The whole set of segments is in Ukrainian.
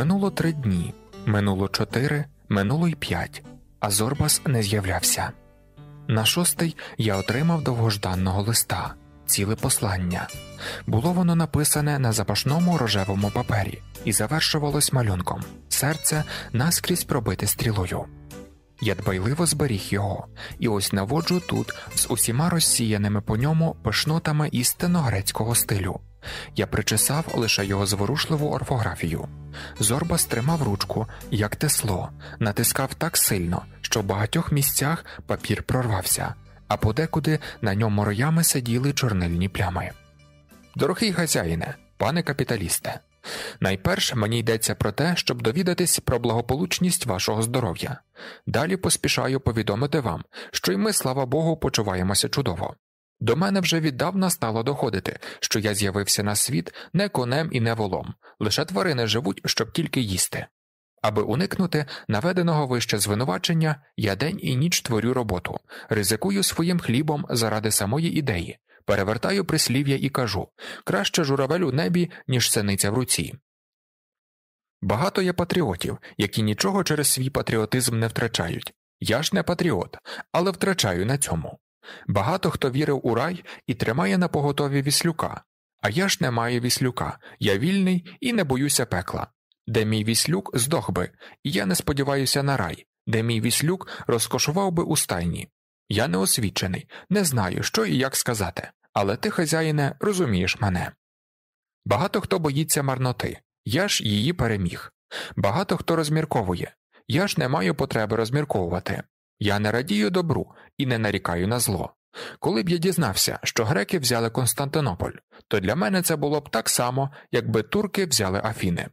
Минуло три дні, минуло чотири, минуло й п'ять, а Зорбас не з'являвся. На шостий я отримав довгожданного листа, ціле послання. Було воно написане на запашному рожевому папері і завершувалось малюнком серце наскрізь пробите стрілою. Я дбайливо зберіг його і ось наводжу тут з усіма розсіяними по ньому пишнотами істинно грецького стилю. Я причесав лише його зворушливу орфографію. Зорба стримав ручку, як тесло, натискав так сильно, що в багатьох місцях папір прорвався, а подекуди на ньому роями сиділи чорнильні плями. Дорогий хазяїне, пане капіталісте, найперше мені йдеться про те, щоб довідатись про благополучність вашого здоров'я. Далі поспішаю повідомити вам, що й ми, слава Богу, почуваємося чудово. До мене вже віддавна стало доходити, що я з'явився на світ не конем і не волом, лише тварини живуть, щоб тільки їсти. Аби уникнути наведеного вище звинувачення, я день і ніч творю роботу, ризикую своїм хлібом заради самої ідеї, перевертаю прислів'я і кажу краще журавель у небі, ніж синиця в руці. Багато є патріотів, які нічого через свій патріотизм не втрачають. Я ж не патріот, але втрачаю на цьому. Багато хто вірив у рай і тримає на поготові віслюка, а я ж не маю віслюка, я вільний і не боюся пекла. Де мій віслюк здох би, і я не сподіваюся на рай, де мій віслюк розкошував би у стайні. Я не освічений, не знаю, що і як сказати, але ти, хазяїне, розумієш мене. Багато хто боїться марноти, я ж її переміг. Багато хто розмірковує, я ж не маю потреби розмірковувати. Я не радію добру і не нарікаю на зло. Коли б я дізнався, що греки взяли Константинополь, то для мене це було б так само, якби турки взяли Афіни.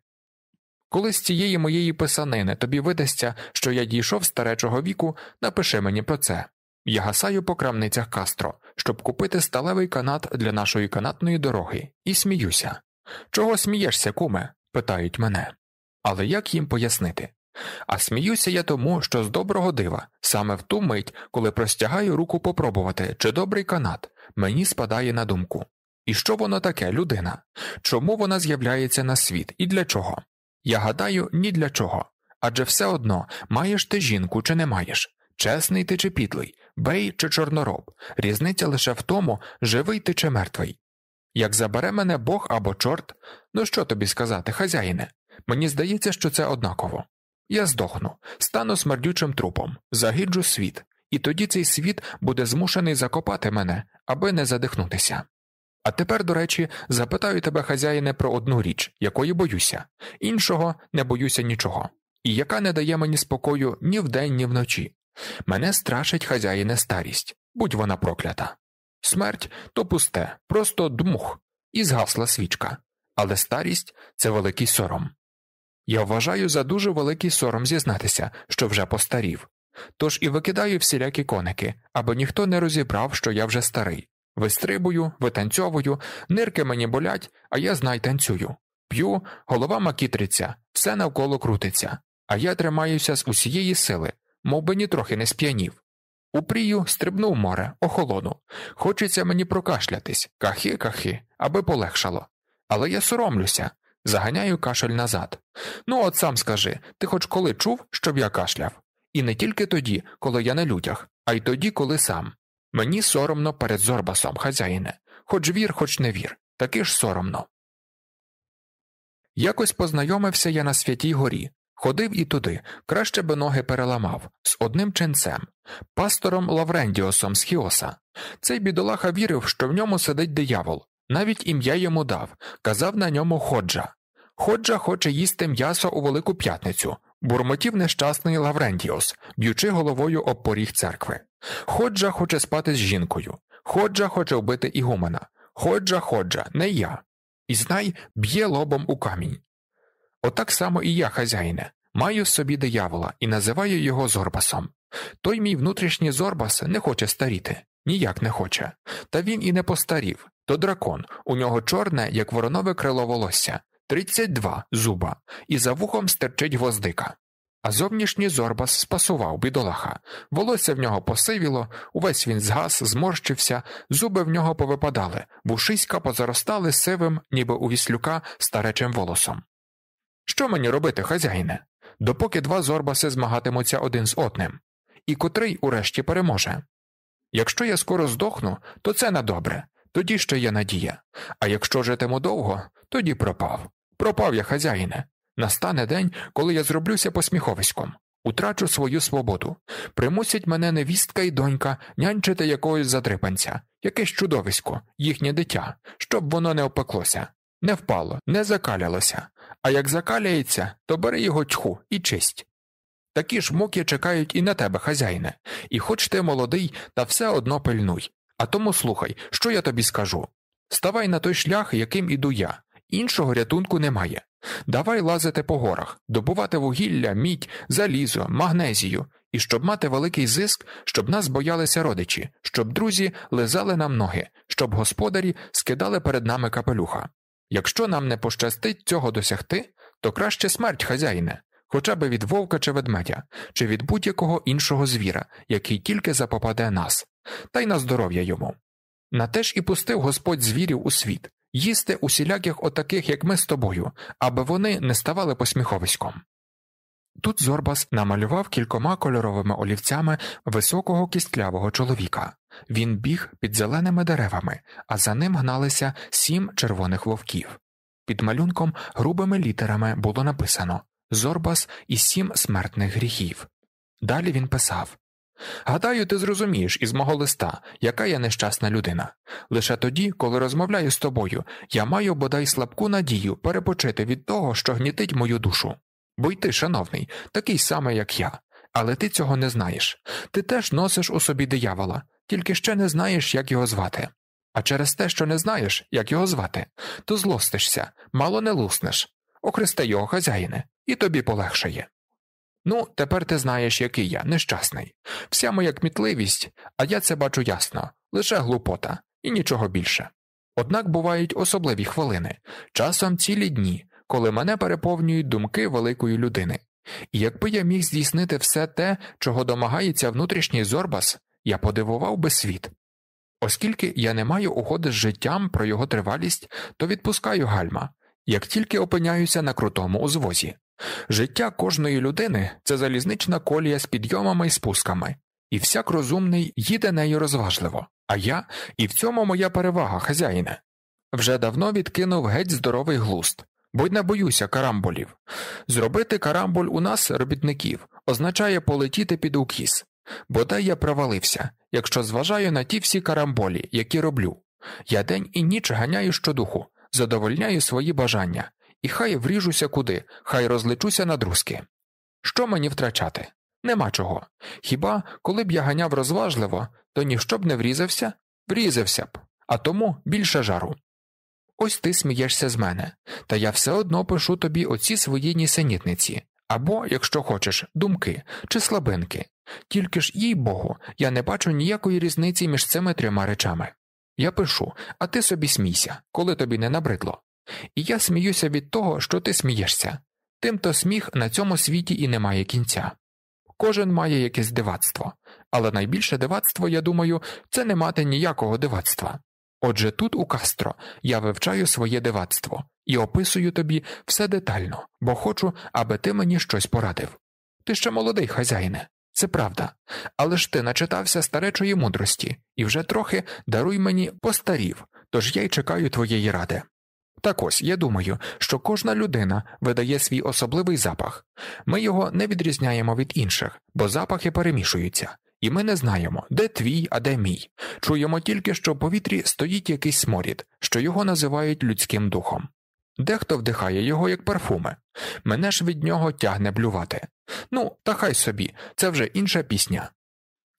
Коли з цієї моєї писанини тобі видасться, що я дійшов старечого віку, напиши мені про це. Я гасаю по крамницях Кастро, щоб купити сталевий канат для нашої канатної дороги, і сміюся. Чого смієшся, куме? питають мене. Але як їм пояснити? А сміюся я тому, що з доброго дива, саме в ту мить, коли простягаю руку попробувати, чи добрий канат, мені спадає на думку. І що воно таке, людина? Чому вона з'являється на світ і для чого? Я гадаю, ні для чого. Адже все одно маєш ти жінку чи не маєш, чесний ти чи підлий, бей чи чорнороб, різниця лише в тому, живий ти чи мертвий. Як забере мене Бог або чорт, ну що тобі сказати, хазяїне? Мені здається, що це однаково. Я здохну, стану смердючим трупом, загиджу світ, і тоді цей світ буде змушений закопати мене, аби не задихнутися. А тепер, до речі, запитаю тебе, хазяїне, про одну річ, якої боюся, іншого не боюся нічого, і яка не дає мені спокою ні вдень, ні вночі. Мене страшить хазяїне старість, будь вона проклята. Смерть то пусте, просто дмух, і згасла свічка, але старість це великий сором. Я вважаю за дуже великий сором зізнатися, що вже постарів, тож і викидаю всілякі коники, аби ніхто не розібрав, що я вже старий. Вистрибую, витанцьовую, нирки мені болять, а я знай танцюю. П'ю, голова макітриться, все навколо крутиться, а я тримаюся з усієї сили, мов би нітрохи не сп'янів. Упрію, стрибнув море, охолону. Хочеться мені прокашлятись, кахи-кахи, аби полегшало. Але я соромлюся, Заганяю кашель назад. Ну, от сам скажи, ти хоч коли чув, щоб я кашляв? І не тільки тоді, коли я на людях, а й тоді, коли сам. Мені соромно перед Зорбасом, хазяїне, хоч вір, хоч не вір, таки ж соромно. Якось познайомився я на Святій Горі, ходив і туди, краще би ноги переламав, з одним ченцем, пастором Лаврендіосом з Хіоса. Цей бідолаха вірив, що в ньому сидить диявол, навіть ім'я йому дав, казав на ньому ходжа. Ходжа хоче їсти м'ясо у Велику П'ятницю, бурмотів нещасний Лаврендіос, б'ючи головою об поріг церкви. Ходжа хоче спати з жінкою, ходжа хоче вбити ігумена. Ходжа, ходжа, не я. І знай, б'є лобом у камінь. Отак само і я, хазяїне, маю в собі диявола і називаю його Зорбасом. Той мій внутрішній Зорбас не хоче старіти, ніяк не хоче. Та він і не постарів то дракон, у нього чорне, як воронове крило волосся, 32 зуба, і за вухом стерчить гвоздика. А зовнішній зорбас спасував бідолаха, волосся в нього посивіло, увесь він згас, зморщився, зуби в нього повипадали, вушиська позаростали сивим, ніби у віслюка старечим волосом. Що мені робити, хазяїне? Допоки два зорбаси змагатимуться один з одним, і котрий урешті переможе. Якщо я скоро здохну, то це на добре, тоді ще є надія, а якщо житиму довго, тоді пропав. Пропав я, хазяїне. Настане день, коли я зроблюся посміховиськом, утрачу свою свободу. Примусять мене невістка і донька нянчити якогось затрипанця, якесь чудовисько, їхнє дитя, щоб воно не опеклося, не впало, не закалялося, а як закаляється, то бери його чху і чисть. Такі ж муки чекають і на тебе, хазяїне, і хоч ти молодий, та все одно пильнуй. А тому слухай, що я тобі скажу. Ставай на той шлях, яким іду я, Іншого рятунку немає. Давай лазити по горах, добувати вугілля, мідь, залізо, магнезію, і щоб мати великий зиск, щоб нас боялися родичі, щоб друзі лизали нам ноги, щоб господарі скидали перед нами капелюха. Якщо нам не пощастить цього досягти, то краще смерть хазяїне, хоча б від вовка чи ведмедя, чи від будь-якого іншого звіра, який тільки запопаде нас, та й на здоров'я йому. На те ж і пустив Господь звірів у світ, їсти усіляких отаких, як ми з тобою, аби вони не ставали посміховиськом. Тут Зорбас намалював кількома кольоровими олівцями високого кістлявого чоловіка. Він біг під зеленими деревами, а за ним гналися сім червоних вовків. Під малюнком грубими літерами було написано Зорбас і сім смертних гріхів. Далі він писав Гадаю, ти зрозумієш із мого листа, яка я нещасна людина. Лише тоді, коли розмовляю з тобою, я маю бодай слабку надію перепочити від того, що гнітить мою душу. Бо й ти, шановний, такий самий, як я, але ти цього не знаєш. Ти теж носиш у собі диявола, тільки ще не знаєш, як його звати. А через те, що не знаєш, як його звати, то злостишся, мало не луснеш. Охрести його, хазяїне, і тобі полегшає. Ну, тепер ти знаєш, який я нещасний. Вся моя кмітливість, а я це бачу ясно, лише глупота і нічого більше. Однак бувають особливі хвилини, часом цілі дні, коли мене переповнюють думки великої людини. І якби я міг здійснити все те, чого домагається внутрішній Зорбас, я подивував би світ. Оскільки я не маю угоди з життям про його тривалість, то відпускаю гальма, як тільки опиняюся на крутому узвозі. Життя кожної людини це залізнична колія з підйомами і спусками, і всяк розумний їде нею розважливо, а я і в цьому моя перевага, хазяїне. Вже давно відкинув геть здоровий глуст, бо й не боюся карамболів. Зробити карамболь у нас, робітників, означає полетіти під укіс, бодай я провалився, якщо зважаю на ті всі карамболі, які роблю. Я день і ніч ганяю щодуху, задовольняю свої бажання, і хай вріжуся куди, хай розлечуся на друзки. Що мені втрачати? Нема чого. Хіба, коли б я ганяв розважливо, то ніщо б не врізався? Врізався б, а тому більше жару. Ось ти смієшся з мене, та я все одно пишу тобі оці свої нісенітниці або, якщо хочеш, думки чи слабинки. Тільки ж, їй богу, я не бачу ніякої різниці між цими трьома речами. Я пишу, а ти собі смійся, коли тобі не набридло. І я сміюся від того, що ти смієшся. Тимто сміх на цьому світі і не має кінця. Кожен має якесь дивацтво, але найбільше дивацтво, я думаю, це не мати ніякого дивацтва. Отже, тут, у Кастро, я вивчаю своє дивацтво і описую тобі все детально, бо хочу, аби ти мені щось порадив. Ти ще молодий хазяїне, це правда, але ж ти начитався старечої мудрості і вже трохи даруй мені постарів, тож я й чекаю твоєї ради. Так ось я думаю, що кожна людина видає свій особливий запах, ми його не відрізняємо від інших, бо запахи перемішуються, і ми не знаємо, де твій, а де мій. Чуємо тільки, що в повітрі стоїть якийсь сморід, що його називають людським духом. Дехто вдихає його як парфуми, мене ж від нього тягне блювати. Ну, та хай собі, це вже інша пісня.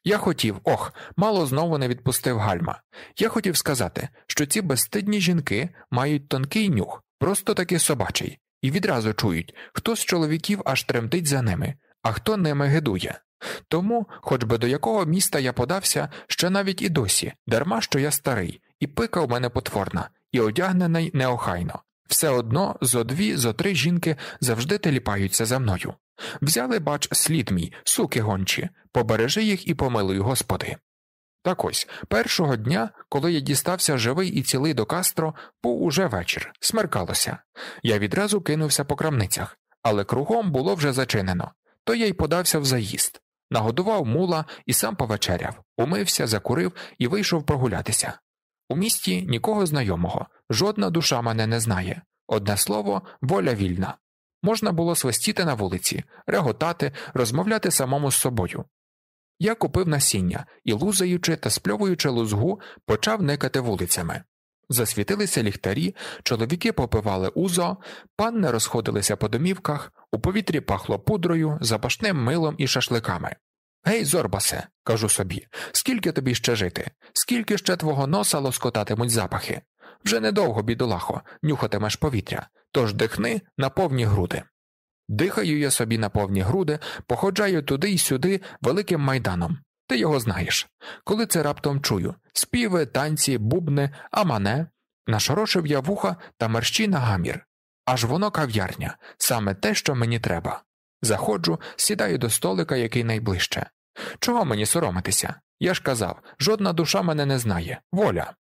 Я хотів, ох, мало знову не відпустив гальма. Я хотів сказати, що ці безстидні жінки мають тонкий нюх, просто таки собачий, і відразу чують, хто з чоловіків аж тремтить за ними, а хто ними гидує. Тому, хоч би до якого міста я подався, що навіть і досі, дарма що я старий, і пика у мене потворна, і одягнений неохайно. Все одно зо дві, зо три жінки завжди теліпаються за мною. Взяли, бач, слід мій, суки гончі, побережи їх і помилуй, господи. Так ось першого дня, коли я дістався живий і цілий до кастро, був уже вечір, смеркалося. Я відразу кинувся по крамницях, але кругом було вже зачинено, то я й подався в заїзд, нагодував мула і сам повечеряв, умився, закурив і вийшов прогулятися. У місті нікого знайомого, жодна душа мене не знає. Одне слово, воля вільна. Можна було свистіти на вулиці, реготати, розмовляти самому з собою. Я купив насіння і, лузаючи та спльовуючи лузгу, почав никати вулицями. Засвітилися ліхтарі, чоловіки попивали узо, панни розходилися по домівках, у повітрі пахло пудрою, запашним милом і шашликами. Гей, зорбасе, кажу собі, скільки тобі ще жити, скільки ще твого носа лоскотатимуть запахи? вже недовго, бідолахо, нюхатимеш повітря, тож дихни на повні груди. Дихаю я собі на повні груди, походжаю туди й сюди великим майданом. Ти його знаєш. Коли це раптом чую співи, танці, бубни, а мане. Нашорошив я вуха та мерщі на гамір. Аж воно кав'ярня, саме те, що мені треба. Заходжу, сідаю до столика, який найближче. Чого мені соромитися? Я ж казав, жодна душа мене не знає. Воля.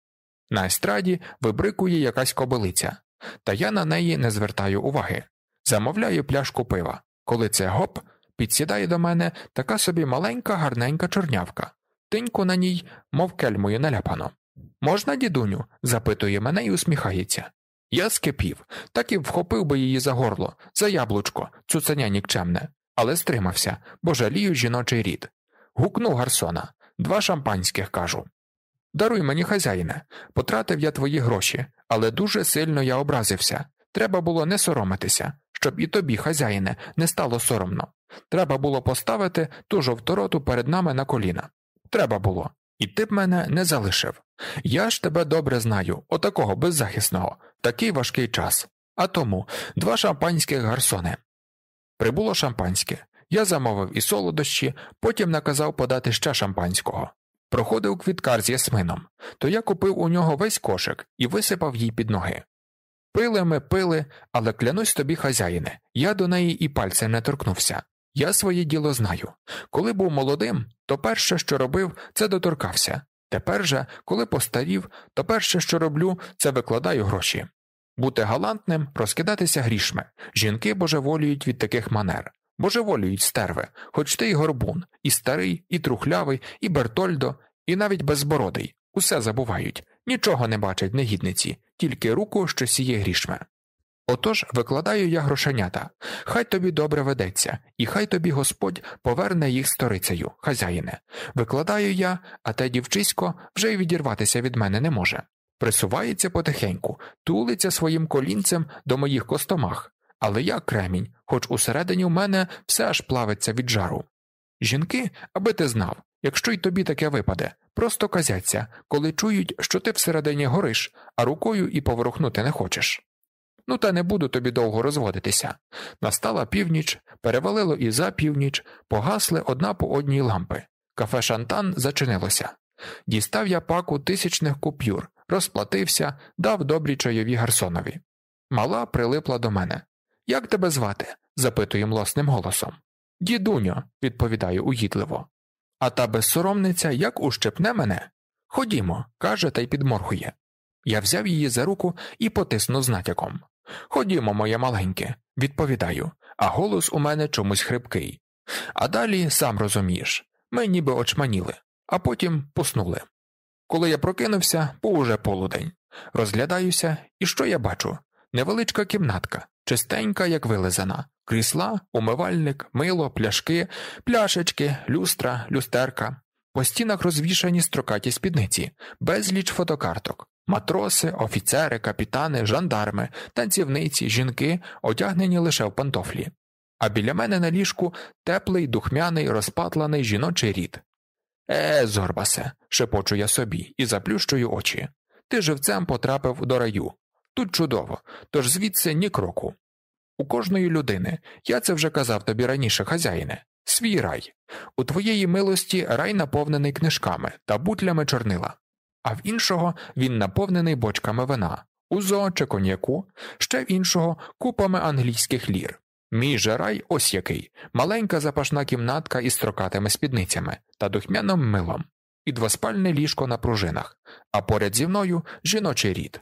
На естраді вибрикує якась кобилиця, та я на неї не звертаю уваги. Замовляю пляшку пива. Коли це гоп, підсідає до мене така собі маленька, гарненька чорнявка, тиньку на ній, мов кельмою наляпано. Можна, дідуню? запитує мене і усміхається. Я скипів, так і вхопив би її за горло, за яблучко, цуценя нікчемне, але стримався, бо жалію жіночий рід. Гукнув гарсона два шампанських кажу. Даруй мені, хазяїне, потратив я твої гроші, але дуже сильно я образився. Треба було не соромитися, щоб і тобі, хазяїне, не стало соромно. Треба було поставити ту жовтороту перед нами на коліна. Треба було, і ти б мене не залишив. Я ж тебе добре знаю, отакого беззахисного, такий важкий час. А тому два шампанських гарсони. Прибуло шампанське. Я замовив і солодощі, потім наказав подати ще шампанського. Проходив квіткар з ясмином, то я купив у нього весь кошик і висипав їй під ноги. Пили ми пили, але клянусь тобі, хазяїне, я до неї і пальцем не торкнувся. Я своє діло знаю. Коли був молодим, то перше, що робив, це доторкався. Тепер же, коли постарів, то перше, що роблю, це викладаю гроші. Бути галантним, розкидатися грішми. Жінки божеволюють від таких манер божеволюють стерве, хоч ти й горбун, і старий, і трухлявий, і Бертольдо, і навіть безбородий, усе забувають, нічого не бачать негідниці, тільки руку, що сіє грішме. Отож викладаю я грошенята, хай тобі добре ведеться, і хай тобі Господь поверне їх сторицею, хазяїне. Викладаю я, а те дівчисько вже й відірватися від мене не може. Присувається потихеньку, тулиться своїм колінцем до моїх костомах, але я кремінь, хоч усередині в мене все аж плавиться від жару. Жінки, аби ти знав, якщо й тобі таке випаде, просто казяться, коли чують, що ти всередині гориш, а рукою і поворухнути не хочеш. Ну, та не буду тобі довго розводитися. Настала північ, перевалило і за північ, погасли одна по одній лампи. Кафе шантан зачинилося. Дістав я паку тисячних купюр, розплатився, дав добрі чайові гарсонові. Мала прилипла до мене. Як тебе звати? запитую млосним голосом. Дідуньо, відповідаю угідливо. А та безсоромниця як ущепне мене. Ходімо, каже та й підморгує. Я взяв її за руку і потиснув з натяком. Ходімо, моє маленьке, відповідаю, а голос у мене чомусь хрипкий. А далі сам розумієш ми ніби очманіли, а потім поснули. Коли я прокинувся, був уже полудень. Розглядаюся, і що я бачу? Невеличка кімнатка, чистенька, як вилизана, крісла, умивальник, мило, пляшки, пляшечки, люстра, люстерка. По стінах розвішані строкаті спідниці, безліч фотокарток, матроси, офіцери, капітани, жандарми, танцівниці, жінки, одягнені лише в пантофлі. А біля мене на ліжку теплий, духмяний, розпатланий жіночий рід. Е, Зорбасе, шепочу я собі і заплющую очі. Ти живцем потрапив до раю. Тут чудово, тож звідси ні кроку. У кожної людини я це вже казав тобі раніше, хазяїне, свій рай. У твоєї милості рай наповнений книжками та бутлями чорнила, а в іншого він наповнений бочками вина, узо чи коньяку, ще в іншого купами англійських лір. Мій же рай ось який маленька запашна кімнатка із строкатими спідницями та духмяним милом, і двоспальне ліжко на пружинах, а поряд зі мною жіночий рід.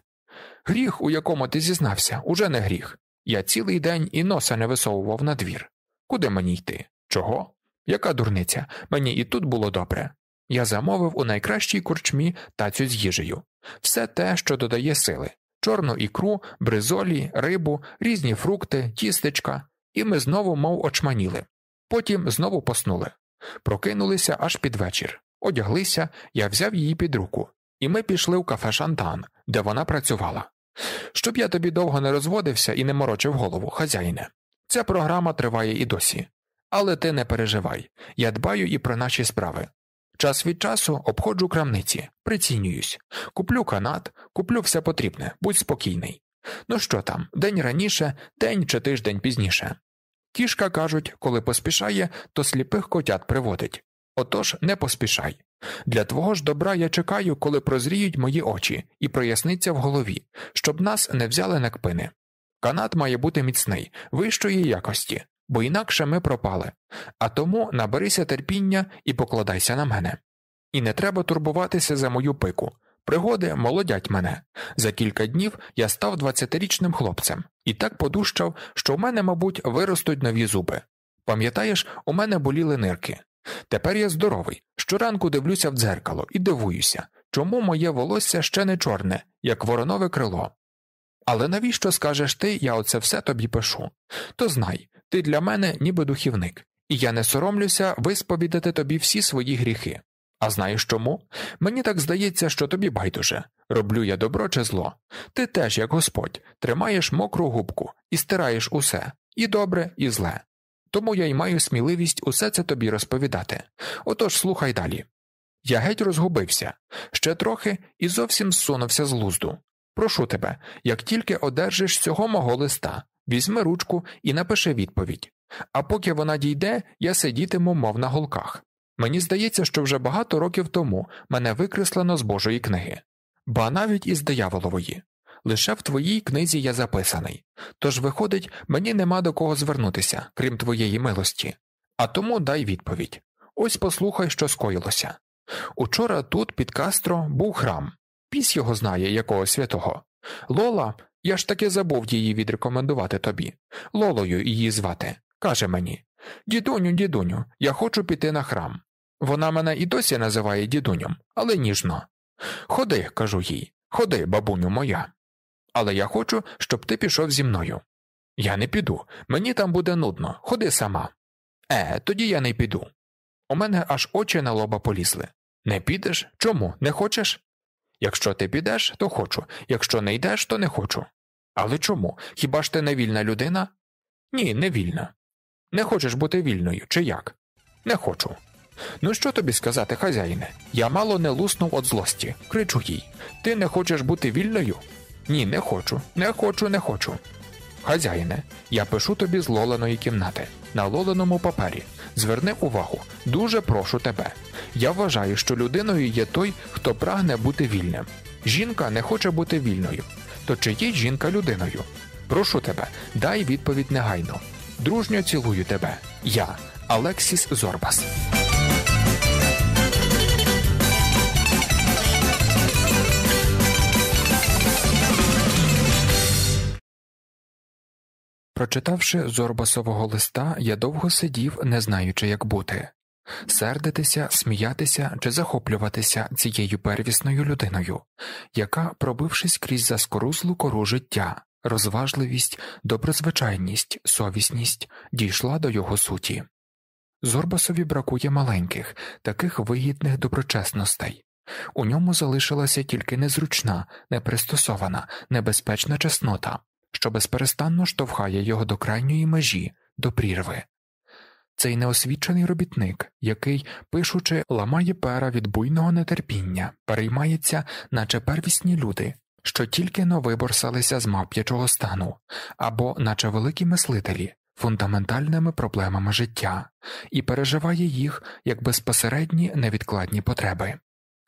Гріх, у якому ти зізнався, уже не гріх. Я цілий день і носа не висовував на двір. Куди мені йти? Чого? Яка дурниця? Мені і тут було добре. Я замовив у найкращій корчмі тацю з їжею все те, що додає сили чорну ікру, бризолі, рибу, різні фрукти, тістечка, і ми знову мов очманіли. Потім знову поснули. Прокинулися аж під вечір. Одяглися, я взяв її під руку, і ми пішли в кафе Шантан, де вона працювала. Щоб я тобі довго не розводився і не морочив голову, хазяїне. Ця програма триває і досі. Але ти не переживай я дбаю і про наші справи. Час від часу обходжу крамниці, прицінююсь, куплю канат, куплю все потрібне, будь спокійний. Ну що там, день раніше, день чи тиждень пізніше. Кішка кажуть, коли поспішає, то сліпих котят приводить. Отож, не поспішай. Для твого ж добра я чекаю, коли прозріють мої очі і проясниться в голові, щоб нас не взяли на кпини. Канат має бути міцний, вищої якості, бо інакше ми пропали. А тому наберися терпіння і покладайся на мене. І не треба турбуватися за мою пику. Пригоди молодять мене. За кілька днів я став 20-річним хлопцем і так подущав, що в мене, мабуть, виростуть нові зуби. Пам'ятаєш, у мене боліли нирки. Тепер я здоровий. Щоранку дивлюся в дзеркало і дивуюся, чому моє волосся ще не чорне, як воронове крило. Але навіщо скажеш ти, я оце все тобі пишу? То знай, ти для мене ніби духівник, і я не соромлюся висповідати тобі всі свої гріхи. А знаєш чому? Мені так здається, що тобі байдуже роблю я добро чи зло. Ти теж, як Господь, тримаєш мокру губку і стираєш усе і добре, і зле тому я й маю сміливість усе це тобі розповідати. Отож слухай далі. Я геть розгубився, ще трохи і зовсім зсунувся з лузду. Прошу тебе, як тільки одержиш цього мого листа, візьми ручку і напиши відповідь. А поки вона дійде, я сидітиму, мов на голках. Мені здається, що вже багато років тому мене викреслено з Божої книги, ба навіть із дияволової. Лише в твоїй книзі я записаний, тож, виходить, мені нема до кого звернутися, крім твоєї милості, а тому дай відповідь ось послухай, що скоїлося. Учора тут, під Кастро, був храм, піс його знає, якого святого. Лола, я ж таки забув її відрекомендувати тобі. Лолою її звати. Каже мені Дідуню, дідуню, я хочу піти на храм. Вона мене і досі називає дідунем, але ніжно. Ходи, кажу їй, ходи, бабуню моя але я хочу, щоб ти пішов зі мною. Я не піду, мені там буде нудно, ходи сама. Е, тоді я не піду. У мене аж очі на лоба полізли. Не підеш? Чому? Не хочеш? Якщо ти підеш, то хочу, якщо не йдеш, то не хочу. Але чому? Хіба ж ти не вільна людина? Ні, не вільна. Не хочеш бути вільною, чи як? Не хочу. Ну що тобі сказати, хазяїне? Я мало не луснув від злості, кричу їй Ти не хочеш бути вільною? Ні, не хочу, не хочу, не хочу. Хазяїне, я пишу тобі з лоленої кімнати на лоленому папері. Зверни увагу, дуже прошу тебе. Я вважаю, що людиною є той, хто прагне бути вільним. Жінка не хоче бути вільною. То чи є жінка людиною? Прошу тебе, дай відповідь негайно. Дружньо цілую тебе. Я, Алексіс Зорбас. Прочитавши зорбасового листа, я довго сидів, не знаючи, як бути, сердитися, сміятися чи захоплюватися цією первісною людиною, яка, пробившись крізь заскорузлу кору життя, розважливість, доброзвичайність, совісність, дійшла до його суті. Зорбасові бракує маленьких, таких вигідних доброчесностей. У ньому залишилася тільки незручна, непристосована, небезпечна чеснота, що безперестанно штовхає його до крайньої межі, до прірви. Цей неосвічений робітник, який, пишучи, ламає пера від буйного нетерпіння, переймається, наче первісні люди, що тільки но виборсалися з мап'ячого стану, або, наче великі мислителі, фундаментальними проблемами життя, і переживає їх як безпосередні невідкладні потреби.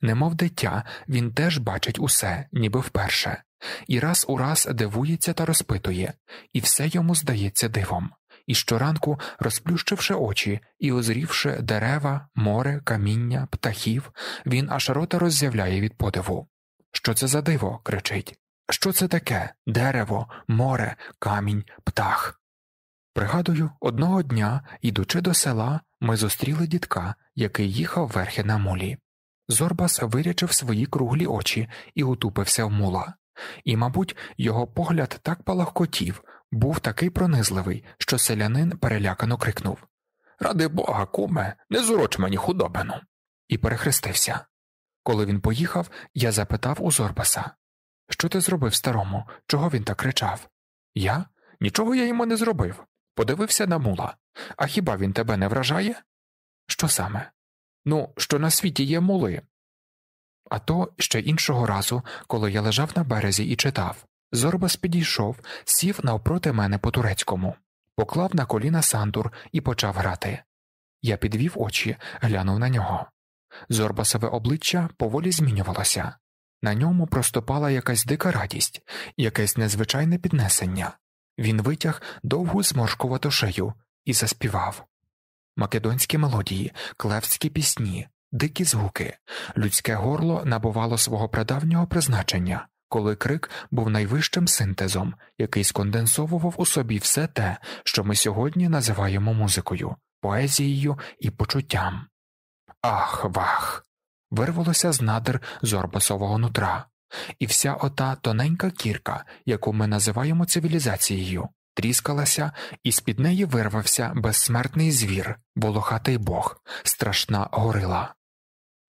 Немов дитя, він теж бачить усе, ніби вперше, і раз у раз дивується та розпитує, і все йому здається дивом, і щоранку, розплющивши очі і озрівши дерева, море, каміння, птахів, він аж рота роззявляє від подиву. Що це за диво? кричить. Що це таке дерево, море, камінь, птах? Пригадую, одного дня, ідучи до села, ми зустріли дідка, який їхав верхи на мулі. Зорбас вирячив свої круглі очі і утупився в мула. І, мабуть, його погляд так палахкотів, був такий пронизливий, що селянин перелякано крикнув Ради бога, куме, не зуроч мені худобину. І перехрестився. Коли він поїхав, я запитав у Зорбаса Що ти зробив старому? Чого він так кричав? Я? Нічого я йому не зробив. Подивився на мула. А хіба він тебе не вражає? Що саме? Ну, що на світі є мули, а то ще іншого разу, коли я лежав на березі і читав, Зорбас підійшов, сів навпроти мене по турецькому, поклав на коліна сандур і почав грати. Я підвів очі, глянув на нього. Зорбасове обличчя поволі змінювалося. На ньому проступала якась дика радість, якесь незвичайне піднесення. Він витяг довгу зморшкувату шею і заспівав. Македонські мелодії, клевські пісні, дикі звуки, людське горло набувало свого прадавнього призначення, коли крик був найвищим синтезом, який сконденсовував у собі все те, що ми сьогодні називаємо музикою, поезією і почуттям. Ах, вах! вирвалося з надр зорбасового нутра, і вся ота тоненька кірка, яку ми називаємо цивілізацією. Тріскалася, і з під неї вирвався безсмертний звір, волохатий бог, страшна горила.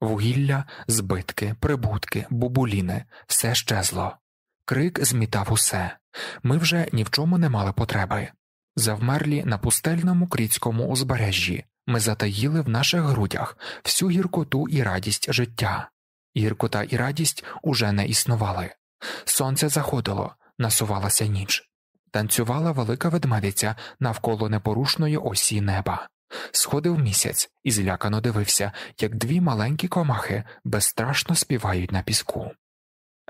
Вугілля, збитки, прибутки, бубуліни, все щезло. Крик змітав усе. Ми вже ні в чому не мали потреби. Завмерлі на пустельному кріцькому узбережжі, ми затаїли в наших грудях всю гіркоту і радість життя. Гіркота і радість уже не існували. Сонце заходило, насувалася ніч, танцювала велика ведмедиця навколо непорушної осі неба. Сходив місяць і злякано дивився, як дві маленькі комахи безстрашно співають на піску.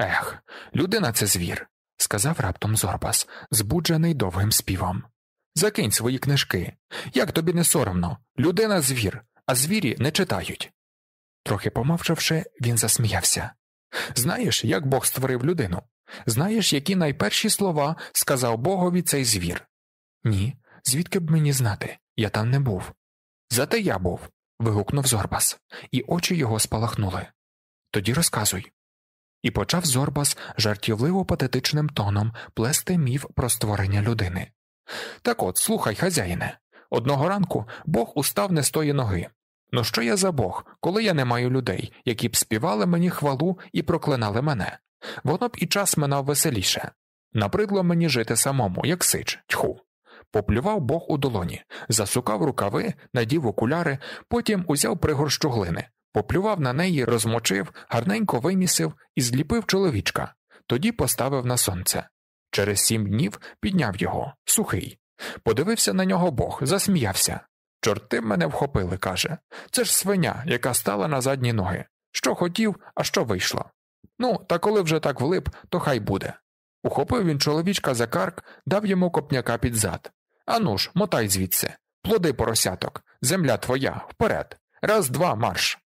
Ех, людина це звір, сказав раптом Зорбас, збуджений довгим співом. Закинь свої книжки. Як тобі не соромно? Людина звір, а звірі не читають. Трохи помовчавши, він засміявся. Знаєш, як Бог створив людину? Знаєш, які найперші слова сказав Богові цей звір? Ні, звідки б мені знати? Я там не був. Зате я був. вигукнув Зорбас, і очі його спалахнули. Тоді розказуй. І почав Зорбас жартівливо патетичним тоном плести міф про створення людини. Так от, слухай, хазяїне, одного ранку Бог устав не з тої ноги. Ну що я за Бог, коли я не маю людей, які б співали мені хвалу і проклинали мене? Воно б і час минав веселіше. Набридло мені жити самому, як сич, тьху. Поплював Бог у долоні, засукав рукави, надів окуляри, потім узяв пригорщу глини, поплював на неї, розмочив, гарненько вимісив і зліпив чоловічка, тоді поставив на сонце. Через сім днів підняв його, сухий. Подивився на нього Бог, засміявся. Чорти мене вхопили, каже. Це ж свиня, яка стала на задні ноги. Що хотів, а що вийшло. Ну, та коли вже так влип, то хай буде. Ухопив він чоловічка за карк, дав йому копняка під зад. Ану ж, мотай звідси, плоди поросяток, земля твоя, вперед, раз, два, марш.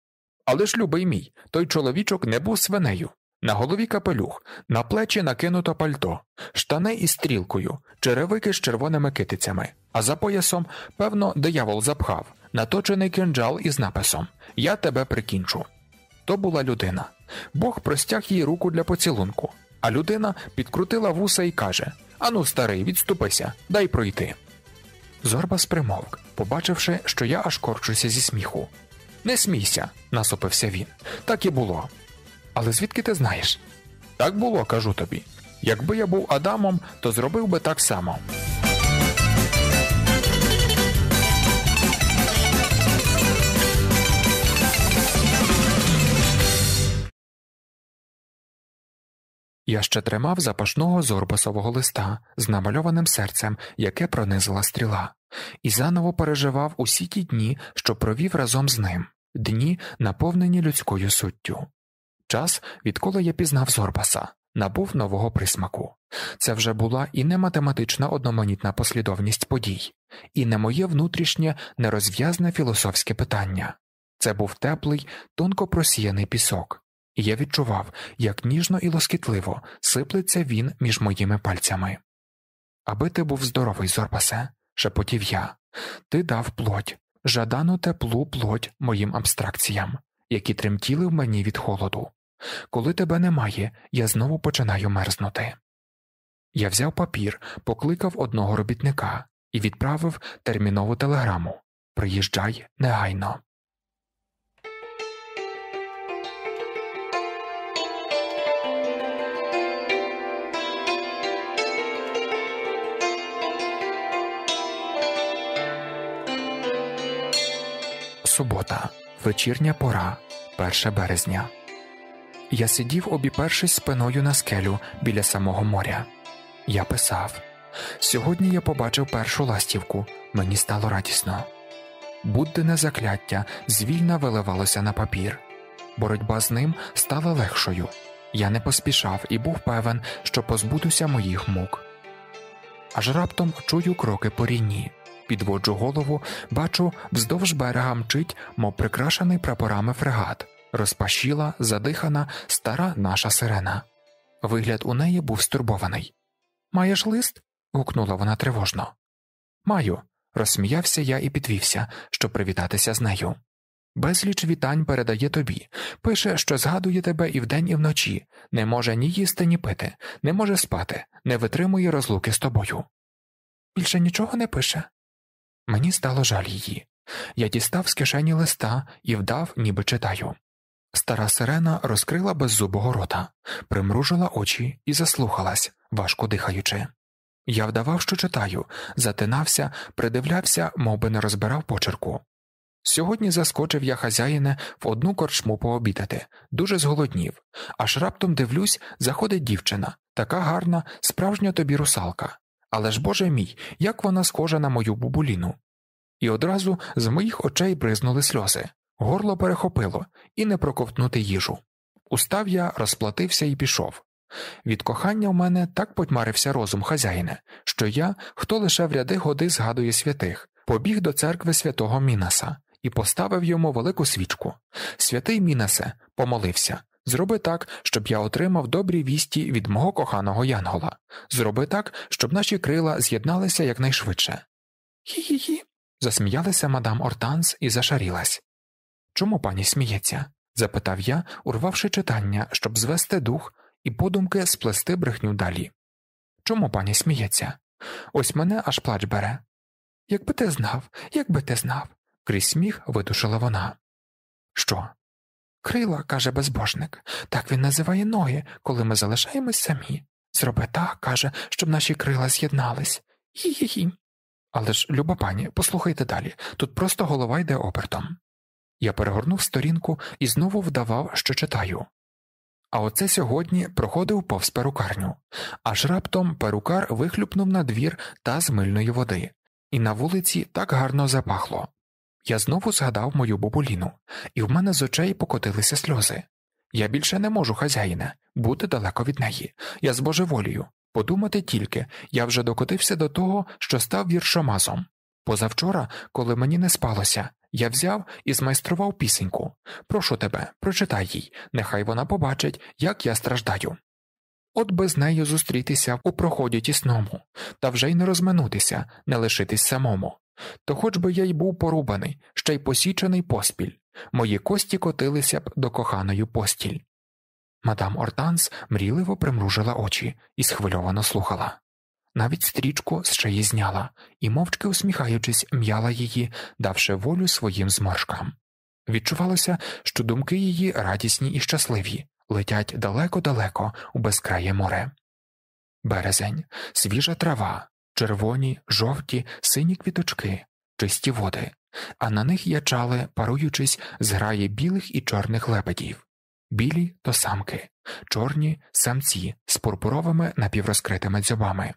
Але ж, любий мій, той чоловічок не був свинею. На голові капелюх, на плечі накинуто пальто, штани із стрілкою, черевики з червоними китицями, а за поясом, певно, диявол запхав, наточений кинджал із написом Я тебе прикінчу. То була людина. Бог простяг їй руку для поцілунку, а людина підкрутила вуса і каже Ану, старий, відступися, дай пройти. Зорбас примовк, побачивши, що я аж корчуся зі сміху. Не смійся, насупився він. Так і було. Але звідки ти знаєш? Так було, кажу тобі. Якби я був Адамом, то зробив би так само. Я ще тримав запашного зорбасового листа з намальованим серцем, яке пронизила стріла, і заново переживав усі ті дні, що провів разом з ним, дні, наповнені людською суттю. Час, відколи я пізнав зорбаса, набув нового присмаку. Це вже була і не математична одноманітна послідовність подій, і не моє внутрішнє нерозв'язне філософське питання це був теплий, тонко просіяний пісок і я відчував, як ніжно і лоскітливо сиплеться він між моїми пальцями. Аби ти був здоровий, Зорбасе, шепотів я, ти дав плоть, жадану теплу плоть моїм абстракціям, які тремтіли в мені від холоду. Коли тебе немає, я знову починаю мерзнути. Я взяв папір, покликав одного робітника і відправив термінову телеграму Приїжджай негайно. субота, вечірня пора, 1 березня. Я сидів, обіпершись спиною на скелю біля самого моря. Я писав Сьогодні я побачив першу ластівку, мені стало радісно. Буддене закляття звільна виливалося на папір. Боротьба з ним стала легшою. Я не поспішав і був певен, що позбудуся моїх мук. Аж раптом чую кроки по ріні підводжу голову, бачу, вздовж берега мчить, мов прикрашений прапорами фрегат, розпашіла, задихана, стара наша сирена. Вигляд у неї був стурбований. Маєш лист? гукнула вона тривожно. Маю. розсміявся я і підвівся, щоб привітатися з нею. Безліч вітань передає тобі, пише, що згадує тебе і вдень, і вночі, не може ні їсти, ні пити, не може спати, не витримує розлуки з тобою. Більше нічого не пише. Мені стало жаль її. Я дістав з кишені листа і вдав, ніби читаю. Стара сирена розкрила беззубого рота, примружила очі і заслухалась, важко дихаючи. Я вдавав, що читаю, затинався, придивлявся, мов би не розбирав почерку. Сьогодні заскочив я хазяїне в одну корчму пообідати, дуже зголоднів, аж раптом дивлюсь, заходить дівчина, така гарна, справжня тобі русалка, але ж боже мій, як вона схожа на мою бубуліну. І одразу з моїх очей бризнули сльози, горло перехопило і не проковтнути їжу. Устав я, розплатився і пішов. Від кохання в мене так потьмарився розум хазяїна, що я, хто лише в ряди годи згадує святих, побіг до церкви святого Мінаса і поставив йому велику свічку. Святий Мінасе помолився, Зроби так, щоб я отримав добрі вісті від мого коханого Янгола, зроби так, щоб наші крила з'єдналися якнайшвидше. Хі хі хі. засміялася мадам Ортанс і зашарілась. Чому пані сміється? запитав я, урвавши читання, щоб звести дух і подумки сплести брехню далі. Чому пані сміється? Ось мене аж плач бере. Якби ти знав, якби ти знав, крізь сміх видушила вона. Що? Крила, каже безбожник, так він називає ноги, коли ми залишаємось самі. Зроби так, каже, щоб наші крила з'єднались. Хі-хі-хі. Але ж, люба пані, послухайте далі тут просто голова йде обертом. Я перегорнув сторінку і знову вдавав, що читаю. А оце сьогодні проходив повз перукарню, аж раптом перукар вихлюпнув на двір та з мильної води, і на вулиці так гарно запахло. Я знову згадав мою бабуліну, і в мене з очей покотилися сльози. Я більше не можу, хазяїна, бути далеко від неї. Я збожеволію. Подумати тільки, я вже докотився до того, що став віршомазом. Позавчора, коли мені не спалося, я взяв і змайстрував пісеньку. Прошу тебе, прочитай їй, нехай вона побачить, як я страждаю. От без неї зустрітися у проході тісному, та вже й не розминутися, не лишитись самому. То хоч би я й був порубаний, ще й посічений поспіль, мої кості котилися б до коханої постіль. Мадам Ортанс мріливо примружила очі і схвильовано слухала. Навіть стрічку з шиї зняла і, мовчки усміхаючись, м'яла її, давши волю своїм зморшкам. Відчувалося, що думки її радісні і щасливі, летять далеко-далеко у безкрає море. Березень, свіжа трава, червоні, жовті, сині квіточки, чисті води, а на них ячали, паруючись, зграї білих і чорних лебедів, білі то самки, чорні самці з пурпуровими напіврозкритими дзьобами.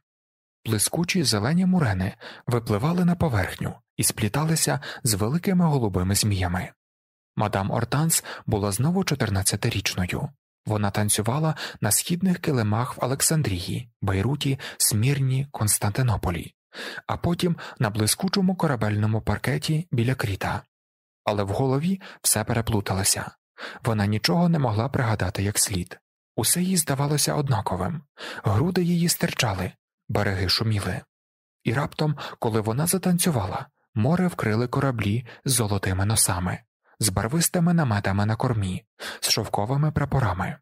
Блискучі зелені мурени випливали на поверхню і спліталися з великими голубими зміями. Мадам Ортанс була знову 14-річною, вона танцювала на східних килимах в Олександрії, Бейруті, Смірні, Константинополі, а потім на блискучому корабельному паркеті біля кріта. Але в голові все переплуталося вона нічого не могла пригадати як слід. Усе їй здавалося однаковим, груди її стирчали, береги шуміли. І раптом, коли вона затанцювала, море вкрили кораблі з золотими носами з барвистими наметами на кормі, з шовковими прапорами.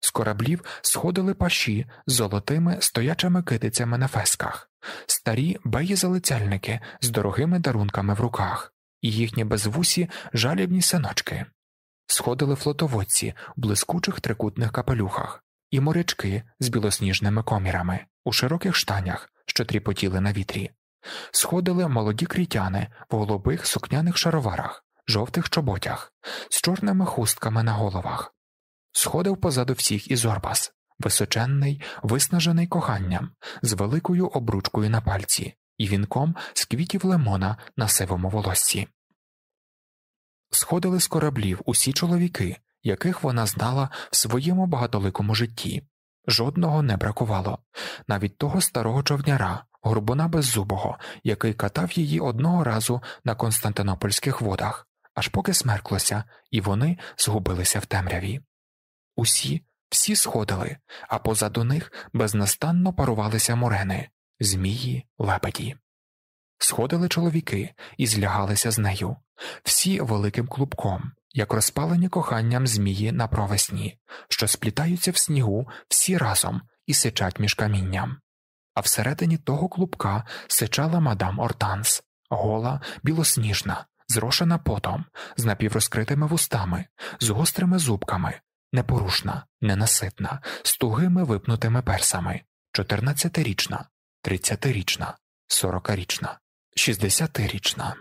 З кораблів сходили паші з золотими стоячими китицями на фесках, старі беї-залицяльники з дорогими дарунками в руках, і їхні безвусі жалібні синочки. Сходили флотоводці в блискучих трикутних капелюхах, і морячки з білосніжними комірами у широких штанях, що тріпотіли на вітрі, сходили молоді крітяни в голубих сукняних шароварах, жовтих чоботях, з чорними хустками на головах. Сходив позаду всіх і Зорбас, височенний, виснажений коханням, з великою обручкою на пальці і вінком з квітів лимона на сивому волоссі. Сходили з кораблів усі чоловіки, яких вона знала в своєму багатоликому житті. Жодного не бракувало, навіть того старого човняра, горбуна беззубого, який катав її одного разу на Константинопольських водах, аж поки смерклося, і вони згубилися в темряві. Усі, всі сходили, а позаду них безнастанно парувалися морени, змії, лепеді. Сходили чоловіки і злягалися з нею, всі великим клубком, як розпалені коханням змії на провесні, що сплітаються в снігу всі разом і сичать між камінням. А всередині того клубка сичала мадам Ортанс, гола, білосніжна, зрошена потом, з напіврозкритими вустами, з гострими зубками, непорушна, ненаситна, з тугими випнутими персами, чотирнадцятирічна, тридцятирічна, сорокарічна, шістдесятирічна.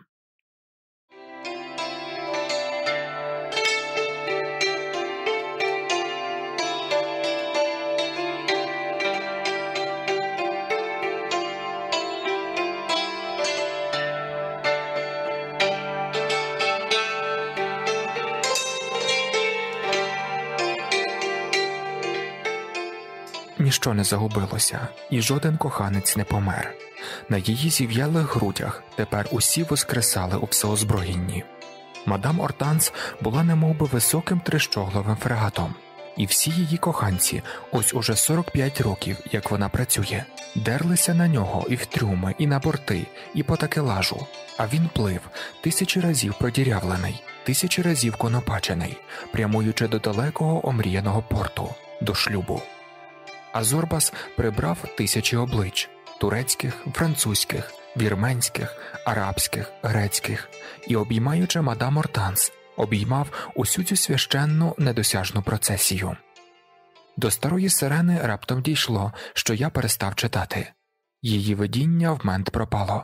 ніщо не загубилося, і жоден коханець не помер. На її зів'ялих грудях тепер усі воскресали у всеозброєнні. Мадам Ортанс була немовби високим трищогловим фрегатом, і всі її коханці, ось уже 45 років, як вона працює, дерлися на нього і в трюми, і на борти, і по такелажу. А він плив тисячі разів продірявлений, тисячі разів конопачений, прямуючи до далекого омріяного порту, до шлюбу а Зорбас прибрав тисячі облич турецьких, французьких, вірменських, арабських, грецьких і, обіймаючи мадам Ортанс, обіймав усю цю священну недосяжну процесію. До старої сирени раптом дійшло, що я перестав читати. Її видіння в мент пропало.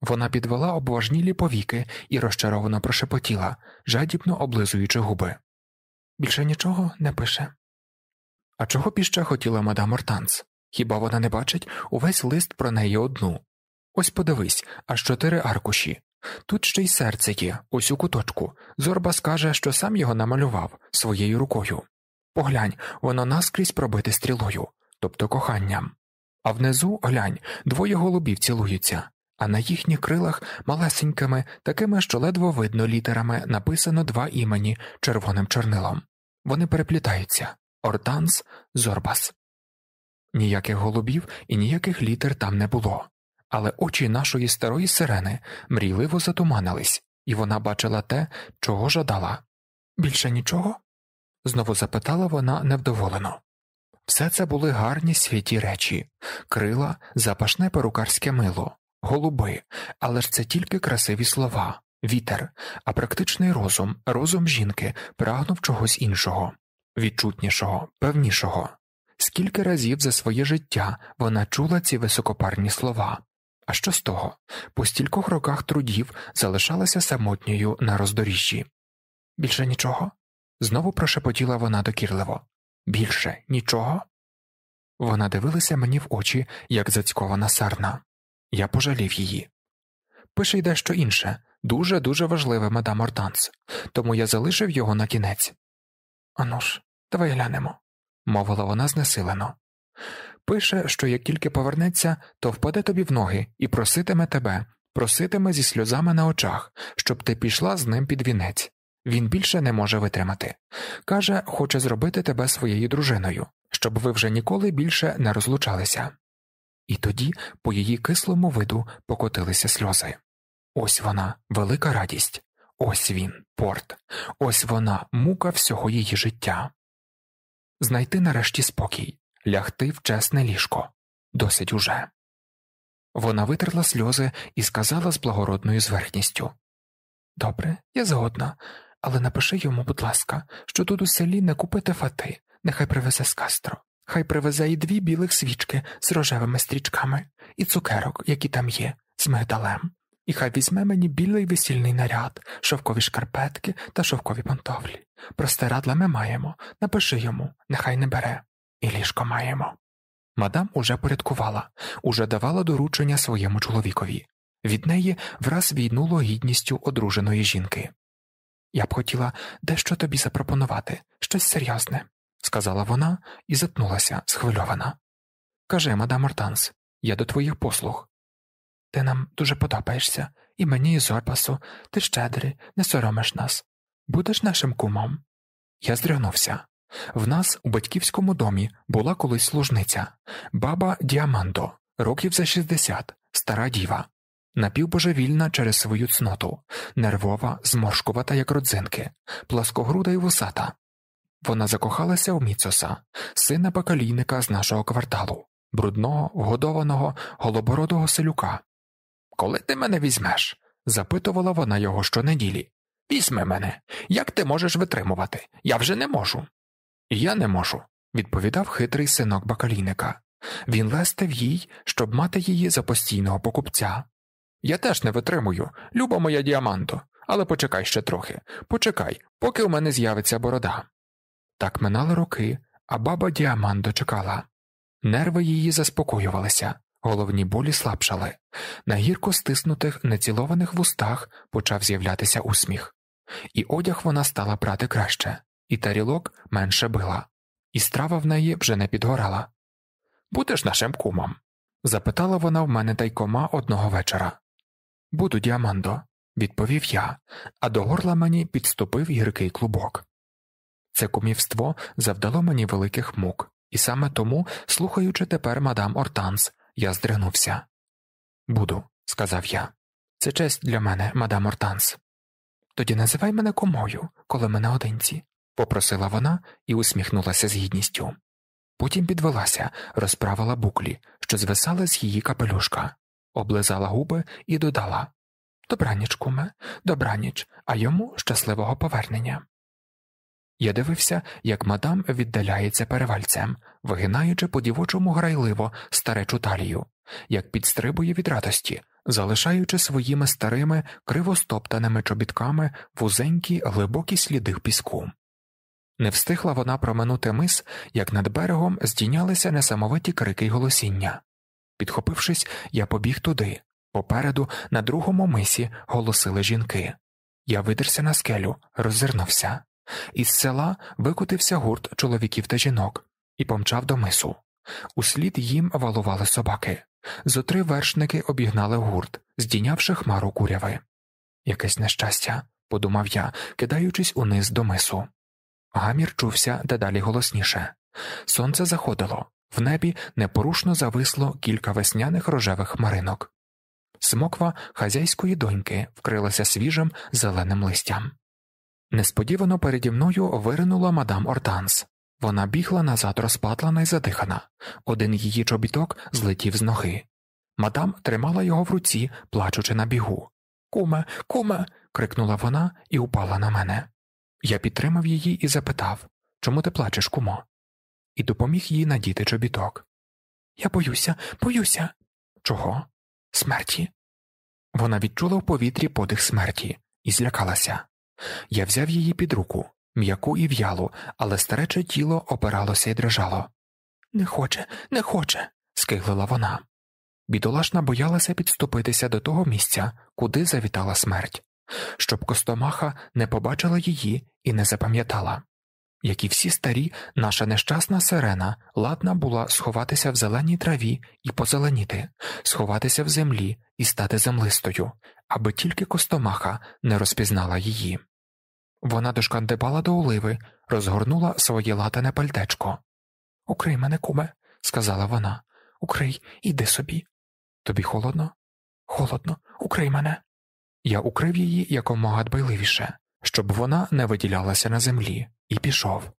Вона підвела обважнілі повіки і розчаровано прошепотіла, жадібно облизуючи губи. Більше нічого не пише. А чого б іще хотіла мадам Ортанс? Хіба вона не бачить увесь лист про неї одну? Ось подивись, аж чотири аркуші. Тут ще й серце є, ось у куточку. Зорба скаже, що сам його намалював своєю рукою. Поглянь, воно наскрізь пробите стрілою, тобто коханням. А внизу, глянь, двоє голубів цілуються, а на їхніх крилах малесенькими, такими, що ледво видно літерами, написано два імені червоним чорнилом. Вони переплітаються. Орданс Зорбас. Ніяких голубів і ніяких літер там не було, але очі нашої старої сирени мрійливо затуманились, і вона бачила те, чого жадала. Більше нічого? знову запитала вона невдоволено. Все це були гарні світі речі крила, запашне перукарське мило, голуби, але ж це тільки красиві слова, вітер, а практичний розум, розум жінки прагнув чогось іншого відчутнішого, певнішого. Скільки разів за своє життя вона чула ці високопарні слова. А що з того? По стількох роках трудів залишалася самотньою на роздоріжжі. Більше нічого? знову прошепотіла вона докірливо. Більше нічого? Вона дивилася мені в очі, як зацькована сарна. Я пожалів її. Пише й дещо інше дуже дуже важливе, мадам Ортанс, тому я залишив його на кінець. Ану ж, давай глянемо, мовила вона знесилено. Пише, що як тільки повернеться, то впаде тобі в ноги і проситиме тебе, проситиме зі сльозами на очах, щоб ти пішла з ним під вінець. Він більше не може витримати. Каже, хоче зробити тебе своєю дружиною, щоб ви вже ніколи більше не розлучалися. І тоді, по її кислому виду, покотилися сльози. Ось вона, велика радість. Ось він, порт, ось вона, мука всього її життя. Знайти нарешті спокій, лягти в чесне ліжко досить уже. Вона витерла сльози і сказала з благородною зверхністю Добре, я згодна, але напиши йому, будь ласка, що тут у селі не купити фати, нехай привезе з кастро, хай привезе і дві білих свічки з рожевими стрічками, і цукерок, які там є, з мигдалем, і хай візьме мені білий весільний наряд, шовкові шкарпетки та шовкові пантофлі. Простирадла ми маємо, напиши йому, нехай не бере, і ліжко маємо. Мадам уже порядкувала, уже давала доручення своєму чоловікові. Від неї враз війнуло гідністю одруженої жінки. Я б хотіла дещо тобі запропонувати, щось серйозне, сказала вона і затнулася, схвильована. Каже, мадам Ортанс, я до твоїх послуг. Ти нам дуже подобаєшся, і мені, і зорбасу, ти щедрий, не соромиш нас. Будеш нашим кумом? Я здригнувся. В нас у батьківському домі була колись служниця баба Діамандо, років за 60, стара діва, напівбожевільна через свою цноту, нервова, зморшкувата, як родзинки, пласкогруда і вусата. Вона закохалася у Міцоса, сина бакалійника з нашого кварталу, брудного, вгодованого голобородого селюка, коли ти мене візьмеш? запитувала вона його щонеділі. Візьми мене, як ти можеш витримувати? Я вже не можу. Я не можу, відповідав хитрий синок бакаліника. Він лестив їй, щоб мати її за постійного покупця. Я теж не витримую, люба моя діаманто, але почекай ще трохи, почекай, поки у мене з'явиться борода. Так минали роки, а баба діамант дочекала. Нерви її заспокоювалися, Головні болі слабшали, на гірко стиснутих, нецілованих вустах почав з'являтися усміх, і одяг вона стала брати краще, і тарілок менше била, і страва в неї вже не підгорала. Будеш нашим кумом? запитала вона в мене тайкома одного вечора. Буду діамандо, відповів я, а до горла мені підступив гіркий клубок. Це кумівство завдало мені великих мук, і саме тому, слухаючи тепер мадам Ортанс, я здригнувся. Буду, сказав я. Це честь для мене, мадам Ортанс. Тоді називай мене комою, коли ми наодинці, попросила вона і усміхнулася з гідністю. Потім підвелася, розправила буклі, що звисали з її капелюшка, облизала губи і додала Добраніч, куме, добраніч, а йому щасливого повернення. Я дивився, як мадам віддаляється перевальцем, вигинаючи по дівочому грайливо старечу талію, як підстрибує від радості, залишаючи своїми старими кривостоптаними чобітками вузенькі глибокі сліди в піску. Не встигла вона проминути мис, як над берегом здійнялися несамовиті крики й голосіння. Підхопившись, я побіг туди. Попереду, на другому мисі, голосили жінки. Я видерся на скелю, роззирнувся. Із села викотився гурт чоловіків та жінок і помчав до мису. Услід їм валували собаки. Зотри вершники обігнали гурт, здійнявши хмару куряви. Якесь нещастя, подумав я, кидаючись униз до мису. Гамір чувся дедалі голосніше. Сонце заходило, в небі непорушно зависло кілька весняних рожевих хмаринок. Смоква хазяйської доньки вкрилася свіжим зеленим листям. Несподівано переді мною виринула мадам Ортанс. Вона бігла назад розпатлана й задихана, один її чобіток злетів з ноги. Мадам тримала його в руці, плачучи на бігу. Куме, куме. крикнула вона і упала на мене. Я підтримав її і запитав Чому ти плачеш, кумо? І допоміг їй надіти чобіток. Я боюся, боюся. Чого? Смерті. Вона відчула в повітрі подих смерті і злякалася. Я взяв її під руку, м'яку і в'ялу, але старече тіло опиралося і дрожало. Не хоче, не хоче, скиглила вона. Бідолашна боялася підступитися до того місця, куди завітала смерть, щоб Костомаха не побачила її і не запам'ятала. Як і всі старі, наша нещасна сирена ладна була сховатися в зеленій траві і позеленіти, сховатися в землі і стати землистою, аби тільки Костомаха не розпізнала її. Вона дошкандибала до оливи, розгорнула своє латане пальтечко. Укрий мене, куме, сказала вона. Укрий, іди собі. Тобі холодно? Холодно, укрий мене. Я укрив її якомога дбайливіше, щоб вона не виділялася на землі, і пішов.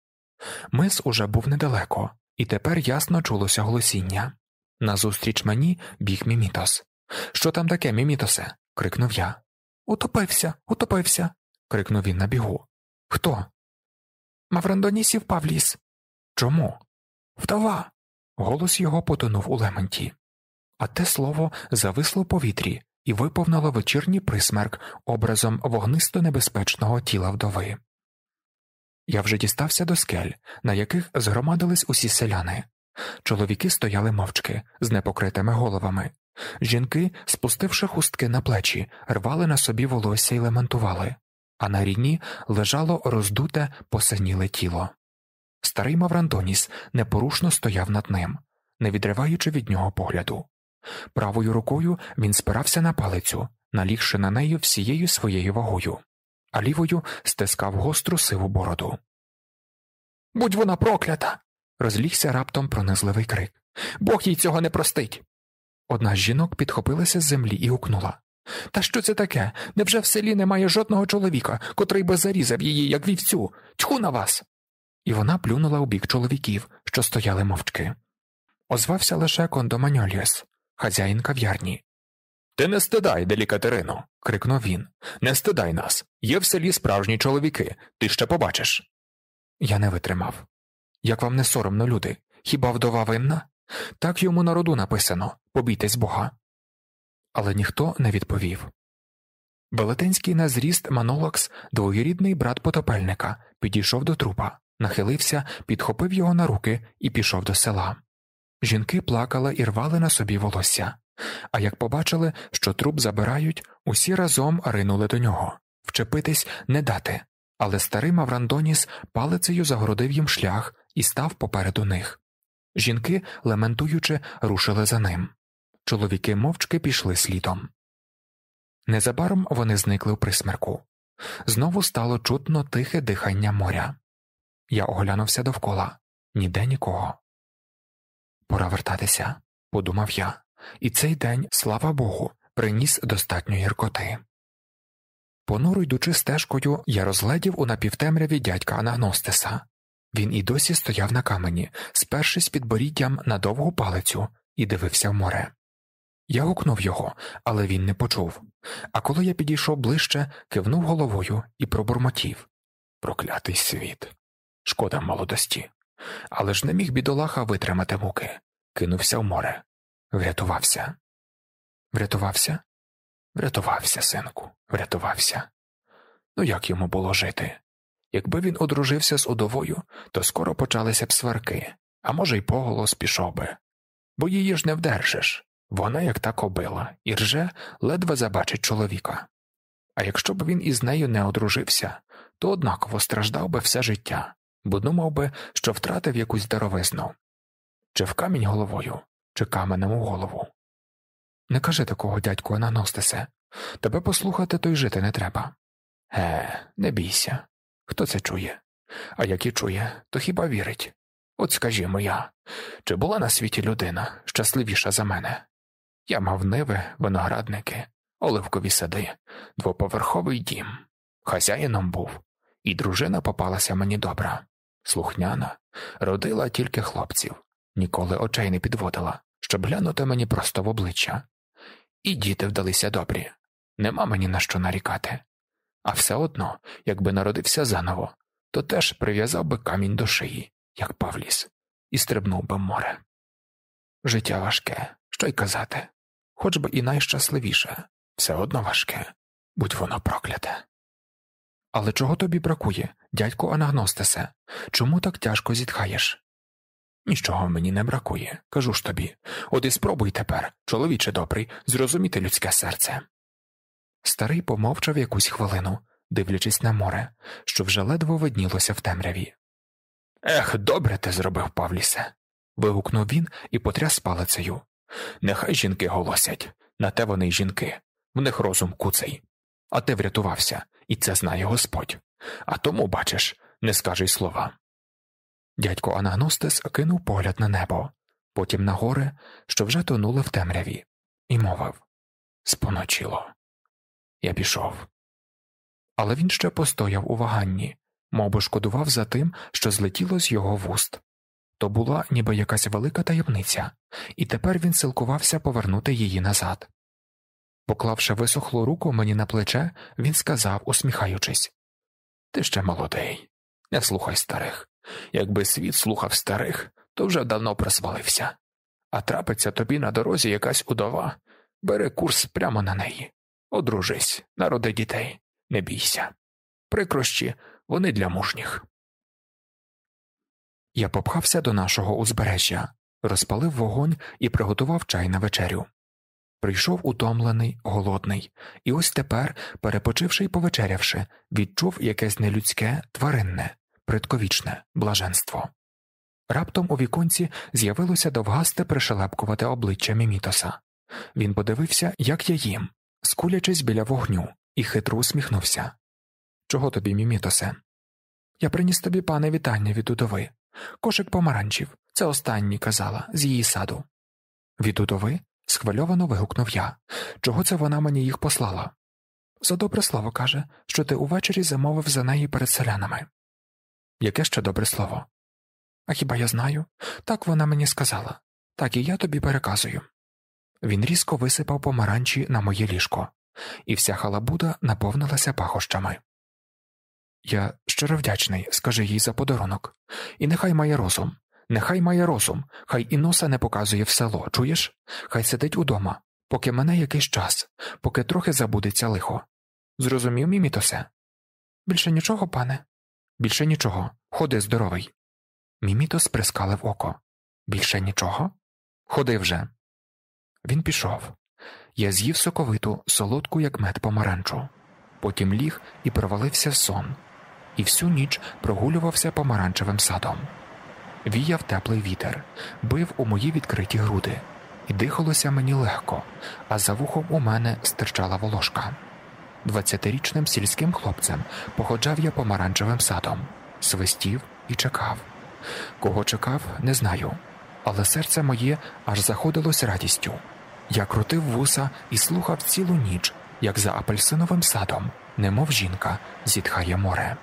Мис уже був недалеко, і тепер ясно чулося голосіння. Назустріч мені біг мімітос. Що там таке, мімітосе? крикнув я. Утопився, утопився крикнув він на бігу. Хто? Маврандонісів Павліс. Чому? Вдова. Голос його потонув у лементі. А те слово зависло в повітрі і виповнило вечірній присмерк образом вогнисто небезпечного тіла вдови. Я вже дістався до скель, на яких згромадились усі селяни. Чоловіки стояли мовчки з непокритими головами. Жінки, спустивши хустки на плечі, рвали на собі волосся і лементували а на рівні лежало роздуте, посиніле тіло. Старий Маврантоніс непорушно стояв над ним, не відриваючи від нього погляду. Правою рукою він спирався на палицю, налігши на неї всією своєю вагою, а лівою стискав гостру сиву бороду. Будь вона проклята. розлігся раптом пронизливий крик. Бог їй цього не простить. Одна з жінок підхопилася з землі і гукнула та що це таке? Невже в селі немає жодного чоловіка, котрий би зарізав її, як вівцю? Тьху на вас. І вона плюнула у бік чоловіків, що стояли мовчки. Озвався лише Кондоманьоліс, хазяїн кав'ярні. Ти не стидай, делікатерино. крикнув він. Не стидай нас. Є в селі справжні чоловіки. Ти ще побачиш. Я не витримав. Як вам не соромно, люди? Хіба вдова винна? Так йому народу написано побійтесь бога але ніхто не відповів. Велетенський на зріст Манолакс, двоюрідний брат потопельника, підійшов до трупа, нахилився, підхопив його на руки і пішов до села. Жінки плакали і рвали на собі волосся, а як побачили, що труп забирають, усі разом ринули до нього вчепитись не дати. Але старий Маврандоніс палицею загородив їм шлях і став попереду них. Жінки, лементуючи, рушили за ним чоловіки мовчки пішли слідом. Незабаром вони зникли в присмерку. Знову стало чутно тихе дихання моря. Я оглянувся довкола ніде нікого. Пора вертатися, подумав я, і цей день, слава Богу, приніс достатньо гіркоти. Понуро йдучи стежкою, я розглядів у напівтемряві дядька Анагностеса. Він і досі стояв на камені, спершись підборіддям на довгу палицю, і дивився в море. Я гукнув його, але він не почув. А коли я підійшов ближче, кивнув головою і пробурмотів Проклятий світ. Шкода молодості. Але ж не міг бідолаха витримати муки. Кинувся в море. Врятувався. Врятувався? Врятувався, синку, врятувався. Ну як йому було жити? Якби він одружився з удовою, то скоро почалися б сварки, а може, й поголос пішов би, бо її ж не вдержиш. Вона як та кобила, і рже ледве забачить чоловіка. А якщо б він із нею не одружився, то однаково страждав би все життя, бо думав би, що втратив якусь даровизну чи в камінь головою, чи каменем у голову. Не кажи такого, дядьку, Ананостесе. тебе послухати, то й жити не треба. Е, не бійся. Хто це чує? А як і чує, то хіба вірить? От скажімо я, чи була на світі людина щасливіша за мене? Я мав ниви, виноградники, оливкові сади, двоповерховий дім. Хазяїном був, і дружина попалася мені добра. Слухняна, родила тільки хлопців, ніколи очей не підводила, щоб глянути мені просто в обличчя. І діти вдалися добрі. Нема мені на що нарікати. А все одно, якби народився заново, то теж прив'язав би камінь до шиї, як Павліс, і стрибнув би море. Життя важке, що й казати хоч би і найщасливіше, все одно важке, будь воно прокляте. Але чого тобі бракує, дядьку Анагностесе? Чому так тяжко зітхаєш? Нічого мені не бракує, кажу ж тобі. От і спробуй тепер, чоловіче добрий, зрозуміти людське серце. Старий помовчав якусь хвилину, дивлячись на море, що вже ледве виднілося в темряві. Ех, добре ти зробив, Павлісе. вигукнув він і потряс палицею. Нехай жінки голосять на те вони й жінки, в них розум куций. А ти врятувався, і це знає Господь. А тому, бачиш, не скажи слова. Дядько Анагностес кинув погляд на небо, потім на гори, що вже тонули в темряві, і мовив Споночило. Я пішов. Але він ще постояв у ваганні, мов би шкодував за тим, що злетіло з його вуст. То була ніби якась велика таємниця, і тепер він силкувався повернути її назад. Поклавши висохлу руку мені на плече, він сказав, усміхаючись Ти ще молодий, не слухай старих. Якби світ слухав старих, то вже давно просвалився. А трапиться тобі на дорозі якась удова, бери курс прямо на неї. Одружись, народи дітей, не бійся. Прикрощі вони для мужніх. Я попхався до нашого узбережжя, розпалив вогонь і приготував чай на вечерю. Прийшов утомлений, голодний, і ось тепер, перепочивши і повечерявши, відчув якесь нелюдське, тваринне, предковічне блаженство. Раптом у віконці з'явилося довгасте пришелепкувате обличчя Мімітоса. Він подивився, як я їм, скулячись біля вогню, і хитро усміхнувся. Чого тобі, Мімітосе? Я приніс тобі пане вітання від удови, Кошик помаранчів, це останній казала з її саду. Відудови? схвильовано вигукнув я. Чого це вона мені їх послала? За добре слово каже, що ти увечері замовив за неї перед селянами. Яке ще добре слово? А хіба я знаю? Так вона мені сказала, так і я тобі переказую. Він різко висипав помаранчі на моє ліжко, і вся халабуда наповнилася пахощами. Я щиро вдячний, скажи їй за подарунок. І нехай має розум, нехай має розум, хай і носа не показує в село, чуєш? Хай сидить удома, поки мене якийсь час, поки трохи забудеться лихо. Зрозумів, мімітосе? Більше нічого, пане. Більше нічого. Ходи здоровий. Мімітос прискалив око. Більше нічого? Ходи вже. Він пішов. Я з'їв соковиту, солодку, як мед помаранчу. Потім ліг і провалився в сон і всю ніч прогулювався помаранчевим садом. Віяв теплий вітер, бив у мої відкриті груди, і дихалося мені легко, а за вухом у мене стирчала волошка. Двадцятирічним сільським хлопцем походжав я помаранчевим садом, свистів і чекав. Кого чекав, не знаю, але серце моє аж заходилось радістю. Я крутив вуса і слухав цілу ніч, як за апельсиновим садом, немов жінка, зітхає море.